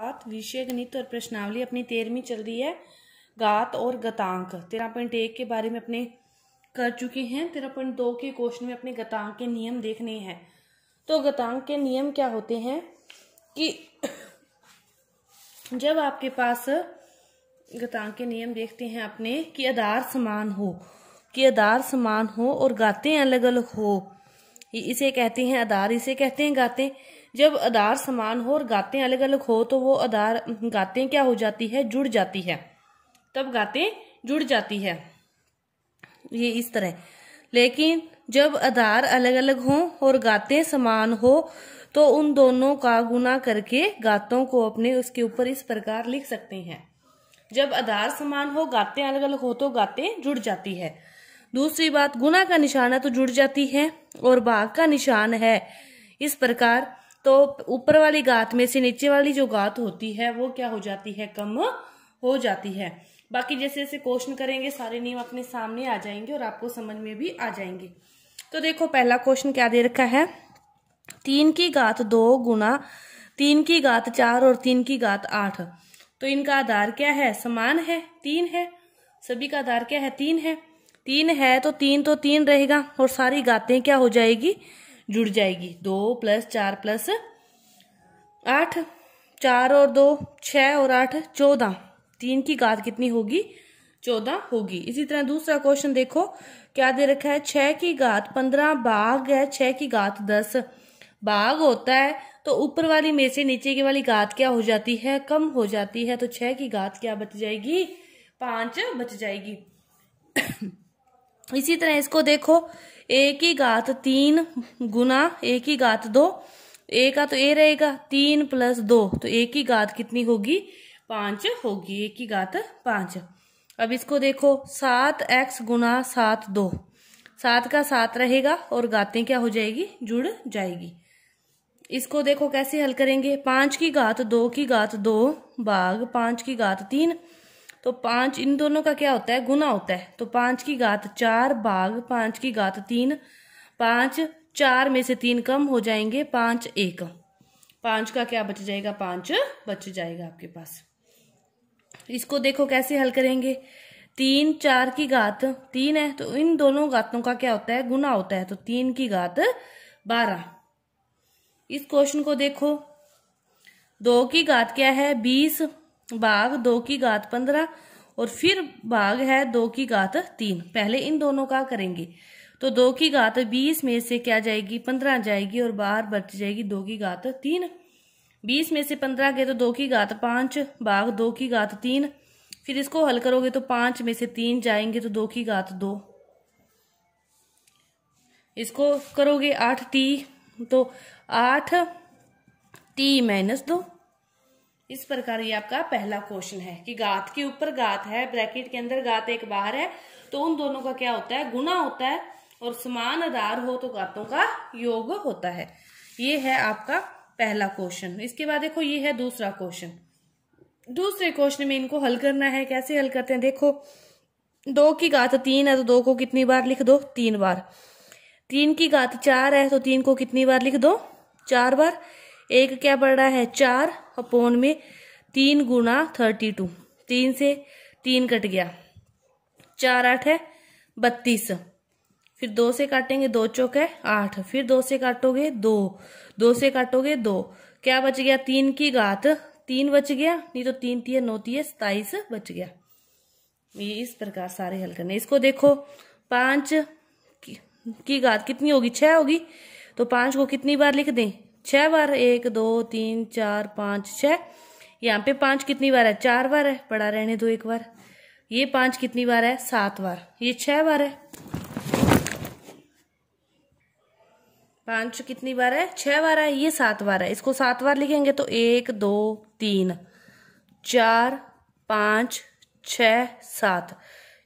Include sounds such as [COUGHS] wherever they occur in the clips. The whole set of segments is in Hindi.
गात विषय गणित और प्रश्नावली अपनी तेरहवीं चल रही है गात और गतांक तेरह पॉइंट एक के बारे में अपने कर चुके हैं तेरह पॉइंट दो के क्वेश्चन में अपने गतांक के नियम देखने हैं तो गतांक के नियम क्या होते हैं कि [COUGHS] जब आपके पास गतांक के नियम देखते हैं अपने कि आधार समान हो कि आधार समान हो और गाते अलग अलग हो इसे कहते हैं अदार इसे कहते हैं गाते जब अदार समान हो और गाते अलग अलग हो तो वो अदार गाते क्या हो जाती है जुड़ जाती है तब गाते जुड़ जाती है ये इस तरह लेकिन जब आधार अलग अलग हो और गाते समान हो तो उन दोनों का गुना करके गातों को अपने उसके ऊपर इस प्रकार लिख सकते हैं जब आधार समान हो गाते अलग अलग हो तो गाते जुड़ जाती है दूसरी बात गुना का निशाना तो जुड़ जाती है और बाघ का निशान है इस प्रकार तो ऊपर वाली गात में से नीचे वाली जो गात होती है वो क्या हो जाती है कम हो जाती है बाकी जैसे जैसे क्वेश्चन करेंगे सारे नियम अपने सामने आ जाएंगे और आपको समझ में भी आ जाएंगे तो देखो पहला क्वेश्चन क्या दे रखा है तीन की गात दो गुना तीन की गात चार और तीन की गात आठ तो इनका आधार क्या है समान है तीन है सभी का आधार क्या है तीन है तीन है तो तीन तो तीन रहेगा और सारी गातें क्या हो जाएगी जुड़ जाएगी दो प्लस चार प्लस आठ चार और दो छ और आठ चौदह तीन की गात कितनी होगी चौदह होगी इसी तरह दूसरा क्वेश्चन देखो क्या दे रखा है छह की गात पंद्रह बाघ है छह की गात दस बाघ होता है तो ऊपर वाली में से नीचे की वाली गात क्या हो जाती है कम हो जाती है तो छह की गात क्या बच जाएगी पांच बच जाएगी इसी तरह इसको देखो ए की घात तीन गुना ए की घात दो ए का तो ए रहेगा तीन प्लस दो तो ए की घात कितनी होगी पांच होगी ए की घात पांच अब इसको देखो सात एक्स गुना सात दो सात का सात रहेगा और गातें क्या हो जाएगी जुड़ जाएगी इसको देखो कैसे हल करेंगे पांच की घात दो की घात दो भाग पांच की घात तीन तो पाँच इन दोनों का क्या होता है गुना होता है तो पाँच की घात चार भाग पाँच की घात तीन पाँच चार में से तीन कम हो जाएंगे पाँच एक पाँच का क्या बच जाएगा पाँच बच जाएगा आपके पास इसको देखो कैसे हल करेंगे तीन चार की घात तीन है तो इन दोनों घातों का क्या होता है गुना होता है तो तीन की घात बारह इस क्वेश्चन को देखो दो की घात क्या है बीस भाग दो की घात पंद्रह और फिर भाग है दो की घात तीन पहले इन दोनों का करेंगे तो दो की घात बीस में से क्या जाएगी पंद्रह जाएगी और बाहर बच जाएगी दो की घात तीन बीस में से पंद्रह गए तो दो की घात पांच भाग दो की घात तीन फिर इसको हल करोगे तो पांच में से तीन जाएंगे तो दो की घात दो इसको करोगे आठ टी तो आठ टी माइनस दो इस प्रकार ये आपका पहला क्वेश्चन है कि गात के ऊपर गात है ब्रैकेट के अंदर गात एक बाहर है तो उन दोनों का क्या होता है गुना होता है और समान आधार हो तो गातों का योग होता है ये है आपका पहला क्वेश्चन इसके बाद देखो ये है दूसरा क्वेश्चन दूसरे क्वेश्चन में इनको हल करना है कैसे हल करते हैं देखो दो की गात तीन है तो दो को कितनी बार लिख दो तीन बार तीन की गात चार है तो तीन को कितनी बार लिख दो चार बार एक क्या पड़ रहा है चार अपोन में तीन गुना थर्टी टू तीन से तीन कट गया चार आठ है बत्तीस फिर दो से काटेंगे दो चौक है आठ फिर दो से काटोगे दो दो से काटोगे दो क्या बच गया तीन की घात तीन बच गया नहीं तो तीन तीय नौ तीय सताइस बच गया ये इस प्रकार सारे हल करने इसको देखो पांच की घात कितनी होगी छह होगी तो पांच को कितनी बार लिख दें छः बार एक दो तीन चार पाँच छः यहाँ पे पाँच कितनी बार है चार बार है पढ़ा रहने दो एक बार ये पाँच कितनी बार है सात बार ये छः बार है पाँच कितनी बार है छः बार है ये सात बार है इसको सात बार लिखेंगे तो एक दो तीन चार पाँच छ सात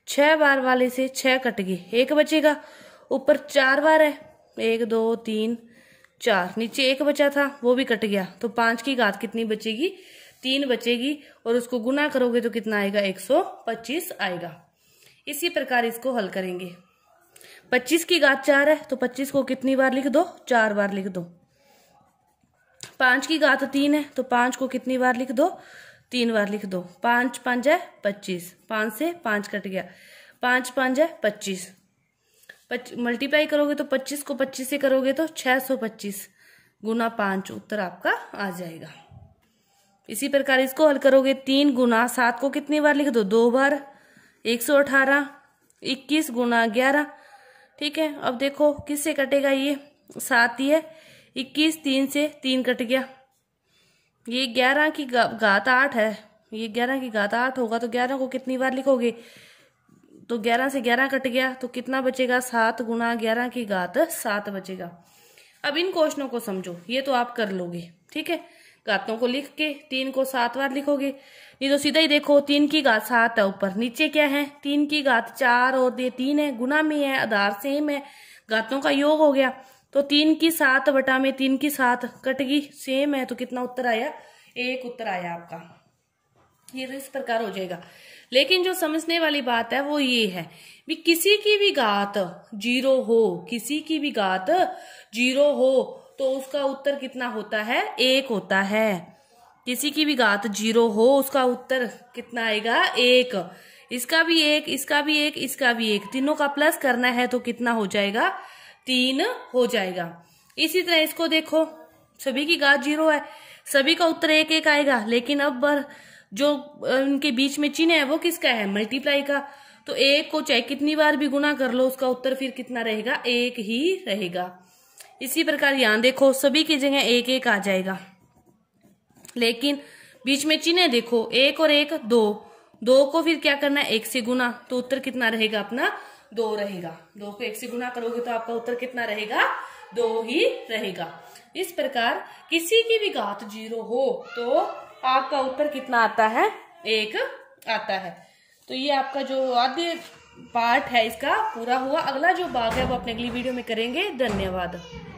छः बार वाले से छः कट गई एक बचेगा ऊपर चार बार है एक दो तीन चार नीचे एक बचा था वो भी कट गया तो पांच की घात कितनी बचेगी तीन बचेगी और उसको गुना करोगे तो कितना आएगा एक सौ पच्चीस आएगा इसी प्रकार इसको हल करेंगे पच्चीस की घात चार है तो पच्चीस को कितनी बार लिख दो चार बार लिख दो पांच की घात तीन है तो पांच को कितनी बार लिख दो तीन बार लिख दो पांच पांच है पच्चीस पांच से पांच कट गया पांच पांच है पच्चीस मल्टीप्लाई करोगे तो पच्चीस को पच्चीस से करोगे तो छह सौ पच्चीस गुना पांच उत्तर आपका आ जाएगा इसी प्रकार इसको हल करोगे तीन गुना सात को कितनी बार लिख दो दो बार एक सौ अठारह इक्कीस गुना ग्यारह ठीक है अब देखो किससे कटेगा ये सात ही है इक्कीस तीन से तीन कट गया ये ग्यारह की गा, गात आठ है ये ग्यारह की गात आठ होगा तो ग्यारह को कितनी बार लिखोगे तो ग्यारह से ग्यारह कट गया तो कितना बचेगा सात गुना ग्यारह की घात सात बचेगा अब इन क्वेश्चनों को समझो ये तो आप कर लोगे ठीक है घातों को लिख के तीन को सात बार लिखोगे ये तो सीधा ही देखो तीन की घात सात है ऊपर नीचे क्या है तीन की घात चार और ये तीन है गुना में है आधार सेम है घातों का योग हो गया तो तीन की सात बटा में तीन की सात कटगी सेम है तो कितना उत्तर आया एक उत्तर आया आपका ये तो इस प्रकार हो जाएगा लेकिन जो समझने वाली बात है वो ये है भी किसी की भी घात जीरो हो किसी की भी घात जीरो हो तो उसका उत्तर कितना होता है एक होता है किसी की भी घात जीरो हो उसका उत्तर कितना आएगा एक इसका भी एक इसका भी एक इसका भी एक तीनों का प्लस करना है तो कितना हो जाएगा तीन हो जाएगा इसी तरह इसको देखो सभी की घात जीरो है सभी का उत्तर एक एक आएगा लेकिन अब बर जो उनके बीच में चिन्ह है वो किसका है मल्टीप्लाई का तो एक को चाहे कितनी बार भी गुना कर लो उसका उत्तर फिर कितना रहेगा एक ही रहेगा इसी प्रकार यहां देखो सभी की जगह एक एक आ जाएगा लेकिन बीच में चिन्ह देखो एक और एक दो दो को फिर क्या करना है एक से गुना तो उत्तर कितना रहेगा अपना दो रहेगा दो को एक से गुना करोगे तो आपका उत्तर कितना रहेगा दो ही रहेगा इस प्रकार किसी की भी घात जीरो हो तो आपका उत्तर कितना आता है एक आता है तो ये आपका जो आद्य पार्ट है इसका पूरा हुआ अगला जो भाग है वो अपने अगली वीडियो में करेंगे धन्यवाद